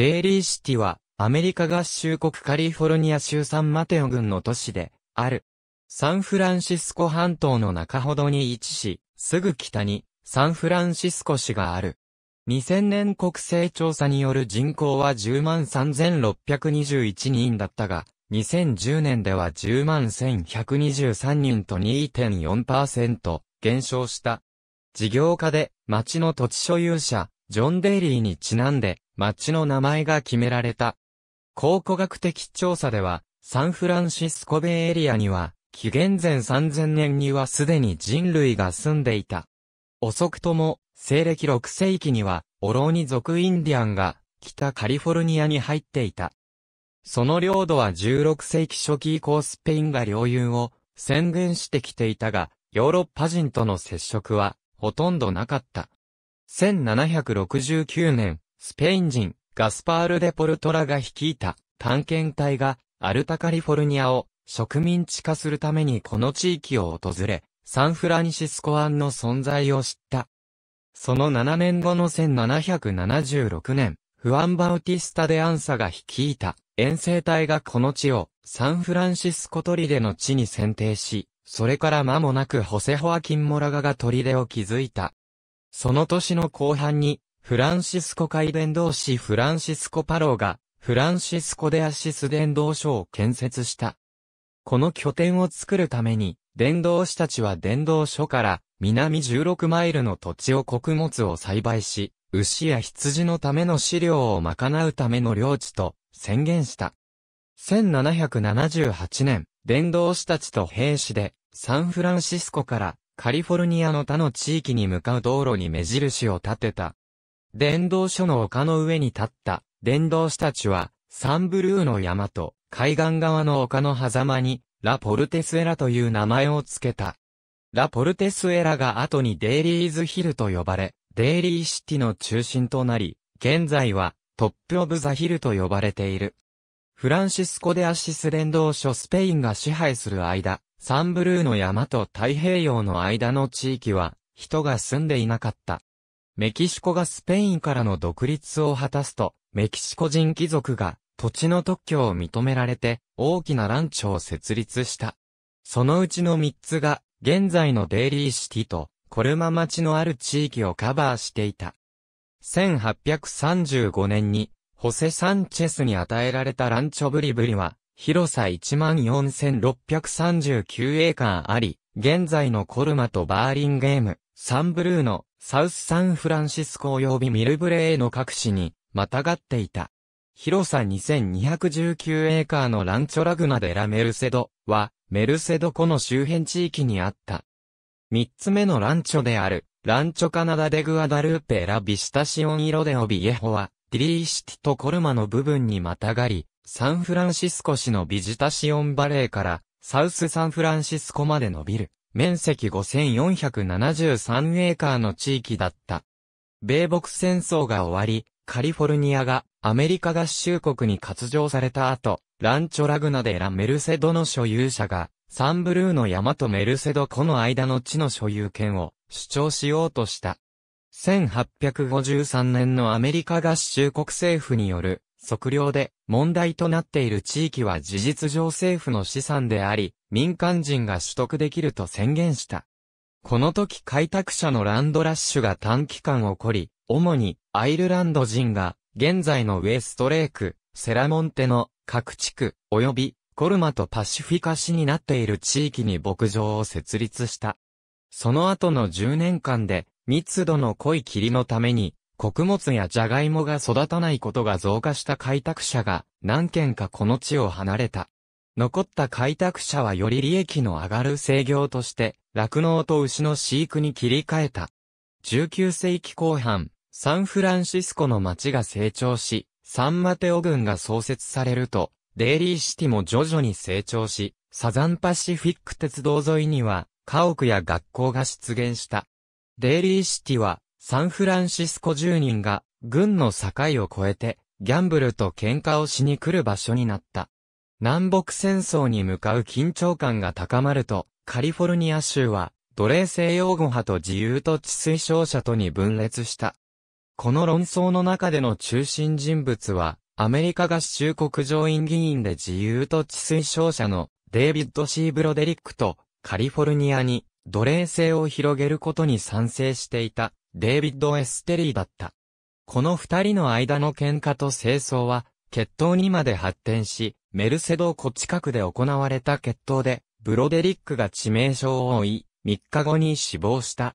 デイリーシティは、アメリカ合衆国カリフォルニア州サンマテオ郡の都市で、ある。サンフランシスコ半島の中ほどに位置し、すぐ北に、サンフランシスコ市がある。2000年国勢調査による人口は103,621人だったが、2010年では101,123人と2.4%減少した。事業家で町の土地所有者、ジョン・デイリーにちなんで、町の名前が決められた。考古学的調査では、サンフランシスコベイエリアには、紀元前3000年にはすでに人類が住んでいた。遅くとも、西暦6世紀には、オローニ族インディアンが、北カリフォルニアに入っていた。その領土は16世紀初期以降スペインが領有を宣言してきていたが、ヨーロッパ人との接触はほとんどなかった。1769年、スペイン人、ガスパール・デ・ポルトラが率いた探検隊が、アルタカリフォルニアを植民地化するためにこの地域を訪れ、サンフランシスコ湾の存在を知った。その7年後の1776年、フアン・バウティスタ・デ・アンサが率いた遠征隊がこの地をサンフランシスコ砦の地に選定し、それから間もなくホセホアキン・モラガが砦を築いた。その年の後半にフランシスコ会伝道師フランシスコ・パローが、フランシスコ・デアシス伝道所を建設した。この拠点を作るために、伝道師たちは伝道所から南16マイルの土地を穀物を栽培し、牛や羊のための飼料を賄うための領地と宣言した。1778年、伝道師たちと兵士でサンフランシスコからカリフォルニアの他の地域に向かう道路に目印を立てた。伝道所の丘の上に立った伝道師たちは、サンブルーの山と海岸側の丘の狭間に、ラポルテスエラという名前を付けた。ラポルテスエラが後にデイリーズヒルと呼ばれ、デイリーシティの中心となり、現在はトップオブザヒルと呼ばれている。フランシスコ・デ・アシス伝道所スペインが支配する間、サンブルーの山と太平洋の間の地域は人が住んでいなかった。メキシコがスペインからの独立を果たすと、メキシコ人貴族が土地の特許を認められて、大きなランチョを設立した。そのうちの3つが、現在のデイリーシティと、コルマ町のある地域をカバーしていた。1835年に、ホセ・サンチェスに与えられたランチョブリブリは、広さ14,639エーカーあり、現在のコルマとバーリンゲーム、サンブルーのサウスサンフランシスコ及びミルブレーの各市に、またがっていた。広さ2219エーカーのランチョラグナデラメルセドは、メルセド湖の周辺地域にあった。三つ目のランチョである、ランチョカナダデグアダルーペラビシタシオンイロデオビエホは、ディリーシティとコルマの部分にまたがり、サンフランシスコ市のビジタシオンバレーから、サウスサンフランシスコまで伸びる。面積5473エーカーの地域だった。米北戦争が終わり、カリフォルニアがアメリカ合衆国に割譲された後、ランチョラグナデラ・メルセドの所有者が、サンブルーの山とメルセド湖の間の地の所有権を主張しようとした。1853年のアメリカ合衆国政府による測量で問題となっている地域は事実上政府の資産であり、民間人が取得できると宣言した。この時開拓者のランドラッシュが短期間起こり、主にアイルランド人が現在のウェストレーク、セラモンテの各地区及びコルマとパシフィカ市になっている地域に牧場を設立した。その後の10年間で密度の濃い霧のために穀物やジャガイモが育たないことが増加した開拓者が何軒かこの地を離れた。残った開拓者はより利益の上がる制業として、酪農と牛の飼育に切り替えた。19世紀後半、サンフランシスコの町が成長し、サンマテオ軍が創設されると、デイリーシティも徐々に成長し、サザンパシフィック鉄道沿いには、家屋や学校が出現した。デイリーシティは、サンフランシスコ住人が、軍の境を越えて、ギャンブルと喧嘩をしに来る場所になった。南北戦争に向かう緊張感が高まると、カリフォルニア州は、奴隷制擁護派と自由と地推奨者とに分裂した。この論争の中での中心人物は、アメリカ合衆国上院議員で自由と地推奨者のデイビッド・シー・ブロデリックとカリフォルニアに奴隷制を広げることに賛成していたデイビッド・エステリーだった。この二人の間の喧嘩と清掃は決闘にまで発展し、メルセドー湖近くで行われた決闘で、ブロデリックが致命傷を負い、3日後に死亡した。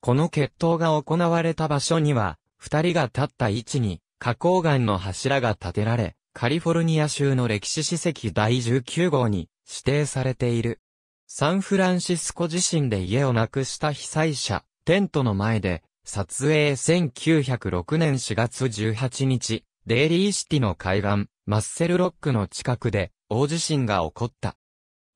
この決闘が行われた場所には、二人が立った位置に、花崗岩の柱が建てられ、カリフォルニア州の歴史史跡第19号に指定されている。サンフランシスコ地震で家をなくした被災者、テントの前で、撮影1906年4月18日、デイリーシティの海岸、マッセルロックの近くで大地震が起こった。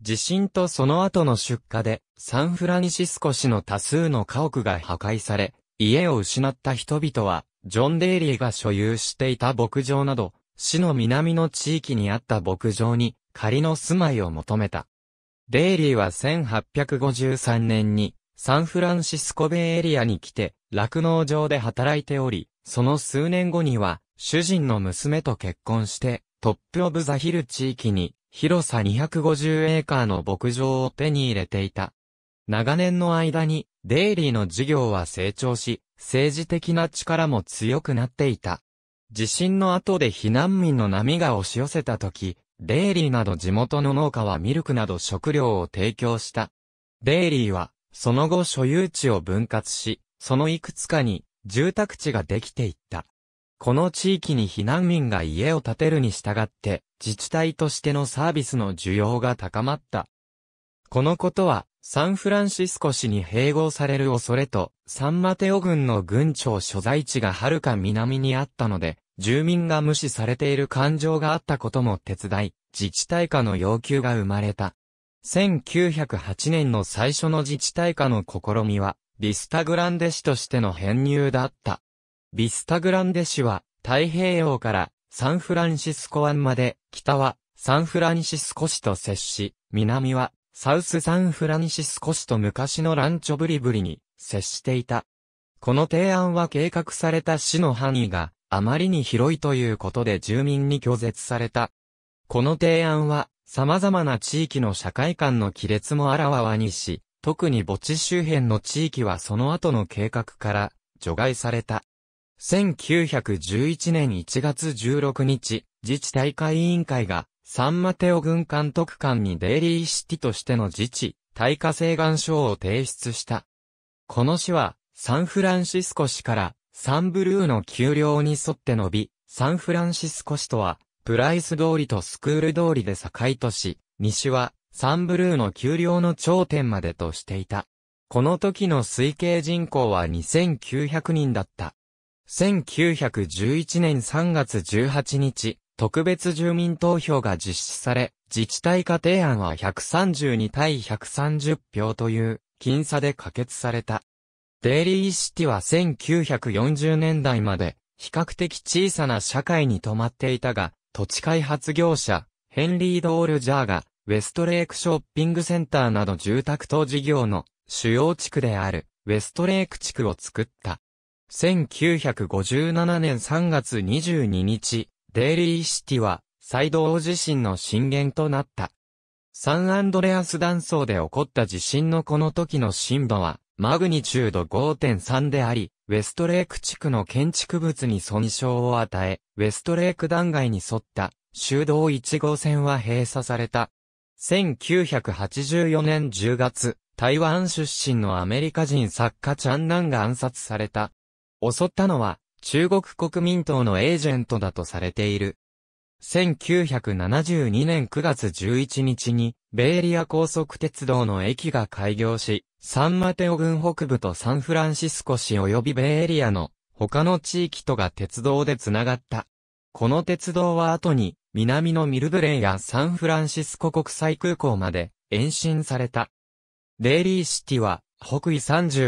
地震とその後の出火でサンフランシスコ市の多数の家屋が破壊され、家を失った人々は、ジョン・デイリーが所有していた牧場など、市の南の地域にあった牧場に仮の住まいを求めた。デイリーは1853年にサンフランシスコベイエリアに来て、酪農場で働いており、その数年後には主人の娘と結婚して、トップオブザヒル地域に、広さ250エーカーの牧場を手に入れていた。長年の間に、デイリーの事業は成長し、政治的な力も強くなっていた。地震の後で避難民の波が押し寄せた時、デイリーなど地元の農家はミルクなど食料を提供した。デイリーは、その後所有地を分割し、そのいくつかに住宅地ができていった。この地域に避難民が家を建てるに従って、自治体としてのサービスの需要が高まった。このことは、サンフランシスコ市に併合される恐れと、サンマテオ郡の郡庁所在地がはるか南にあったので、住民が無視されている感情があったことも手伝い、自治体下の要求が生まれた。1908年の最初の自治体下の試みは、ビスタグランデ市としての編入だった。ビスタグランデ市は太平洋からサンフランシスコ湾まで、北はサンフランシスコ市と接し、南はサウスサンフランシスコ市と昔のランチョブリブリに接していた。この提案は計画された市の範囲があまりに広いということで住民に拒絶された。この提案は様々な地域の社会間の亀裂もあらわにし、特に墓地周辺の地域はその後の計画から除外された。1911年1月16日、自治大会委員会が、サンマテオ軍監督官にデイリーシティとしての自治、大化西岸書を提出した。この市は、サンフランシスコ市から、サンブルーの丘陵に沿って伸び、サンフランシスコ市とは、プライス通りとスクール通りで境とし、西は、サンブルーの丘陵の頂点までとしていた。この時の推計人口は2900人だった。1911年3月18日、特別住民投票が実施され、自治体化提案は132対130票という、僅差で可決された。デイリーシティは1940年代まで、比較的小さな社会に止まっていたが、土地開発業者、ヘンリー・ドール・ジャーが、ウェストレイクショッピングセンターなど住宅等事業の主要地区である、ウェストレイク地区を作った。1957年3月22日、デイリーシティは、再大地震の震源となった。サンアンドレアス断層で起こった地震のこの時の震度は、マグニチュード5.3であり、ウェストレーク地区の建築物に損傷を与え、ウェストレーク断崖に沿った、修道1号線は閉鎖された。1984年10月、台湾出身のアメリカ人作家チャンナンが暗殺された。襲ったのは、中国国民党のエージェントだとされている。1972年9月11日に、ベイリア高速鉄道の駅が開業し、サンマテオ郡北部とサンフランシスコ市及びベーエリアの他の地域とが鉄道でつながった。この鉄道は後に、南のミルブレンやサンフランシスコ国際空港まで延伸された。デイリーシティは、北緯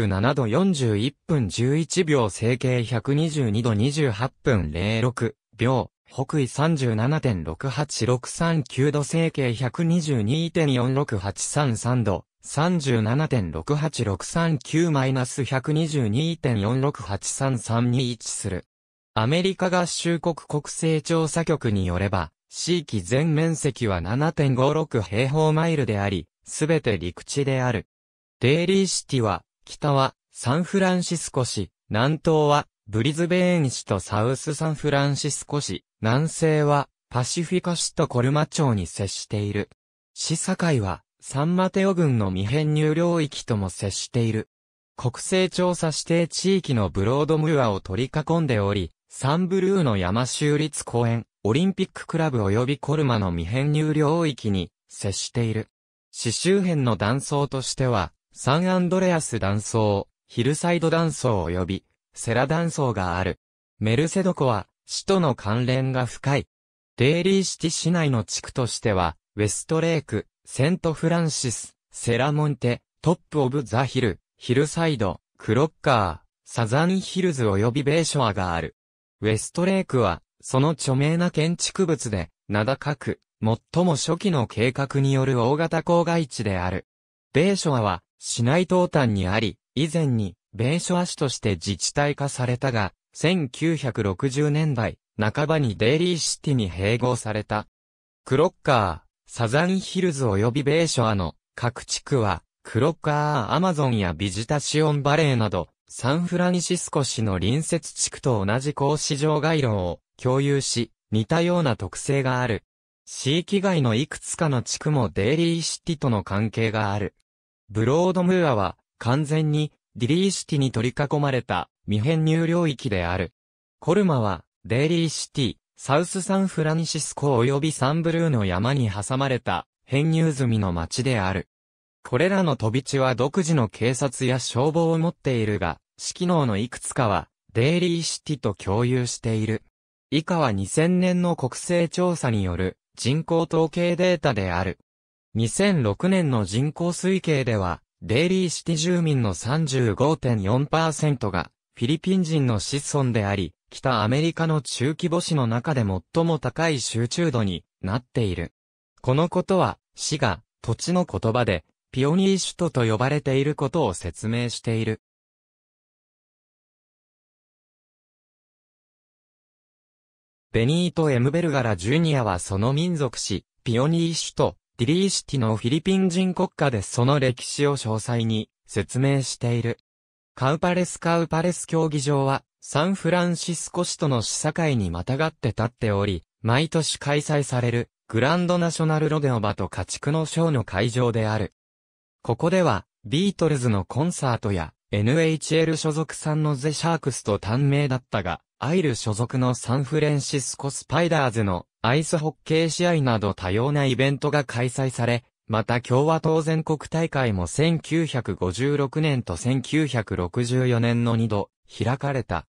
37度41分11秒、整形122度28分06秒、北緯37.68639度、整形122.46833度、37.68639-122.46833に位置する。アメリカ合衆国国勢調査局によれば、地域全面積は7.56平方マイルであり、すべて陸地である。デイリーシティは、北はサンフランシスコ市、南東はブリズベーン市とサウスサンフランシスコ市、南西はパシフィカ市とコルマ町に接している。市境はサンマテオ郡の未編入領域とも接している。国勢調査指定地域のブロードムーアを取り囲んでおり、サンブルーの山州立公園、オリンピッククラブ及びコルマの未編入領域に接している。市周辺の断層としては、サンアンドレアス断層、ヒルサイド断層及び、セラ断層がある。メルセドコは、市との関連が深い。デイリーシティ市内の地区としては、ウェストレーク、セントフランシス、セラモンテ、トップオブザヒル、ヒルサイド、クロッカー、サザンヒルズ及びベーショアがある。ウェストレークは、その著名な建築物で、名高く、最も初期の計画による大型郊外地である。ベーショアは、市内東端にあり、以前に、弁所足として自治体化されたが、1960年代、半ばにデイリーシティに併合された。クロッカー、サザンヒルズ及び米書。アの各地区は、クロッカーアマゾンやビジタシオンバレーなど、サンフランシスコ市の隣接地区と同じ格子状街路を共有し、似たような特性がある。市域外のいくつかの地区もデイリーシティとの関係がある。ブロードムーアは、完全に、ディリーシティに取り囲まれた、未編入領域である。コルマは、デイリーシティ、サウスサンフランシスコ及びサンブルーの山に挟まれた、編入済みの町である。これらの飛び地は独自の警察や消防を持っているが、指揮能のいくつかは、デイリーシティと共有している。以下は2000年の国勢調査による人口統計データである。2006年の人口推計では、デイリーシティ住民の35.4%がフィリピン人の子孫であり、北アメリカの中規模市の中で最も高い集中度になっている。このことは、市が土地の言葉でピオニー首都と呼ばれていることを説明している。ベニート・エムベルガラ・ジュニアはその民族史、ピオニー首都ディリーシティのフィリピン人国家でその歴史を詳細に説明している。カウパレスカウパレス競技場はサンフランシスコ市との市境にまたがって立っており、毎年開催されるグランドナショナルロデオバと家畜のショーの会場である。ここではビートルズのコンサートや NHL 所属さんのゼ・シャークスと短命だったが、アイル所属のサンフレンシスコスパイダーズのアイスホッケー試合など多様なイベントが開催され、また共和党全国大会も1956年と1964年の2度開かれた。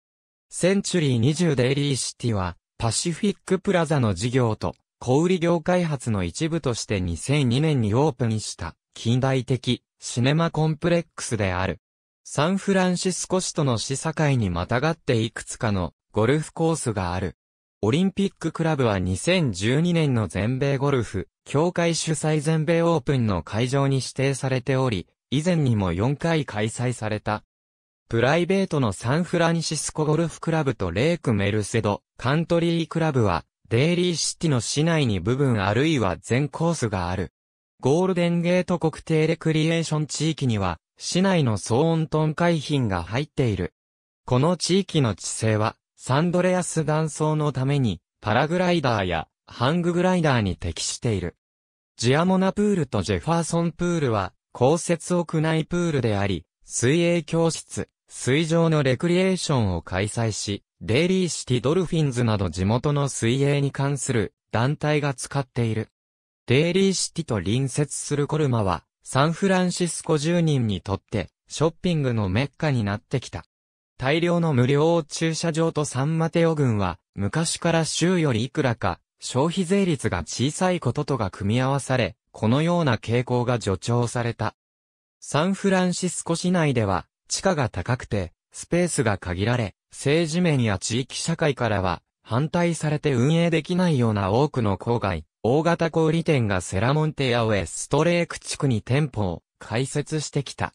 センチュリー20デイリーシティはパシフィックプラザの事業と小売業開発の一部として2002年にオープンした近代的シネマコンプレックスである。サンフランシスコ市との市境にまたがっていくつかのゴルフコースがある。オリンピッククラブは2012年の全米ゴルフ、協会主催全米オープンの会場に指定されており、以前にも4回開催された。プライベートのサンフランシスコゴルフクラブとレイクメルセド、カントリークラブは、デイリーシティの市内に部分あるいは全コースがある。ゴールデンゲート国定レクリエーション地域には、市内の騒音トン海浜が入っている。この地域の地勢は、サンドレアス断層のために、パラグライダーやハンググライダーに適している。ジアモナプールとジェファーソンプールは、公設屋内プールであり、水泳教室、水上のレクリエーションを開催し、デイリーシティドルフィンズなど地元の水泳に関する団体が使っている。デイリーシティと隣接するコルマは、サンフランシスコ住人にとって、ショッピングのメッカになってきた。大量の無料駐車場とサンマテオ群は、昔から州よりいくらか、消費税率が小さいこととが組み合わされ、このような傾向が助長された。サンフランシスコ市内では、地価が高くて、スペースが限られ、政治面や地域社会からは、反対されて運営できないような多くの郊外、大型小売店がセラモンテアウェストレーク地区に店舗を開設してきた。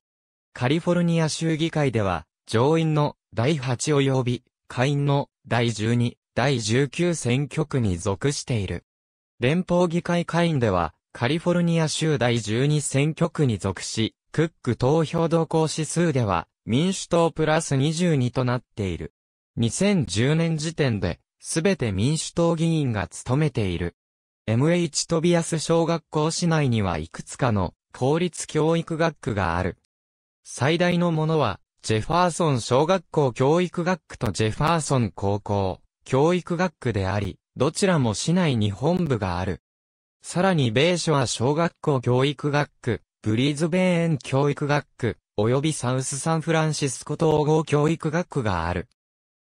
カリフォルニア州議会では、上院の第8及び下院の第12、第19選挙区に属している。連邦議会下院では、カリフォルニア州第12選挙区に属し、クック投票動向指数では、民主党プラス22となっている。2010年時点で、すべて民主党議員が務めている。MH トビアス小学校市内にはいくつかの公立教育学区がある。最大のものはジェファーソン小学校教育学区とジェファーソン高校教育学区であり、どちらも市内に本部がある。さらに米所は小学校教育学区、ブリーズベーン教育学区、及びサウスサンフランシスコ統合教育学区がある。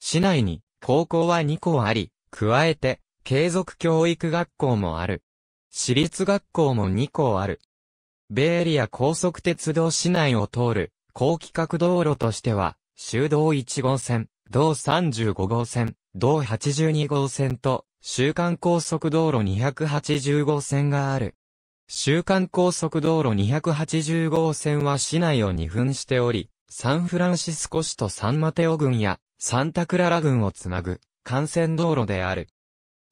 市内に高校は2校あり、加えて継続教育学校もある。私立学校も2校ある。ベエリア高速鉄道市内を通る高規格道路としては、州道1号線、道35号線、道82号線と、週間高速道路280号線がある。週間高速道路280号線は市内を2分しており、サンフランシスコ市とサンマテオ郡やサンタクララ郡をつなぐ幹線道路である。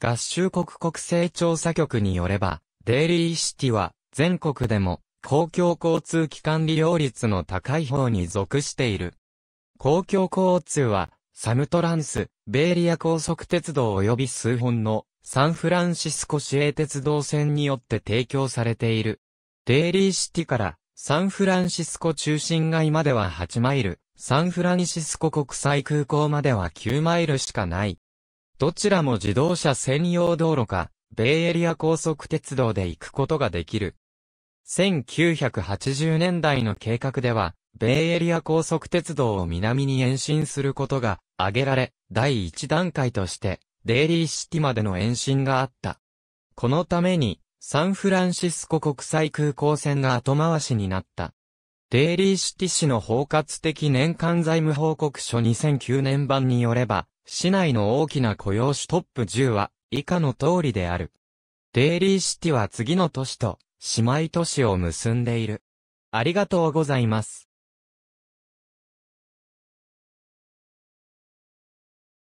合衆国国勢調査局によれば、デイリーシティは全国でも公共交通機関利用率の高い方に属している。公共交通は、サムトランス、ベイリア高速鉄道及び数本のサンフランシスコ市営鉄道線によって提供されている。デイリーシティからサンフランシスコ中心街までは8マイル、サンフランシスコ国際空港までは9マイルしかない。どちらも自動車専用道路か、ベイエリア高速鉄道で行くことができる。1980年代の計画では、ベイエリア高速鉄道を南に延伸することが挙げられ、第1段階として、デイリーシティまでの延伸があった。このために、サンフランシスコ国際空港線が後回しになった。デイリーシティ市の包括的年間財務報告書2009年版によれば、市内の大きな雇用主トップ10は以下の通りである。デイリーシティは次の都市と姉妹都市を結んでいる。ありがとうございます。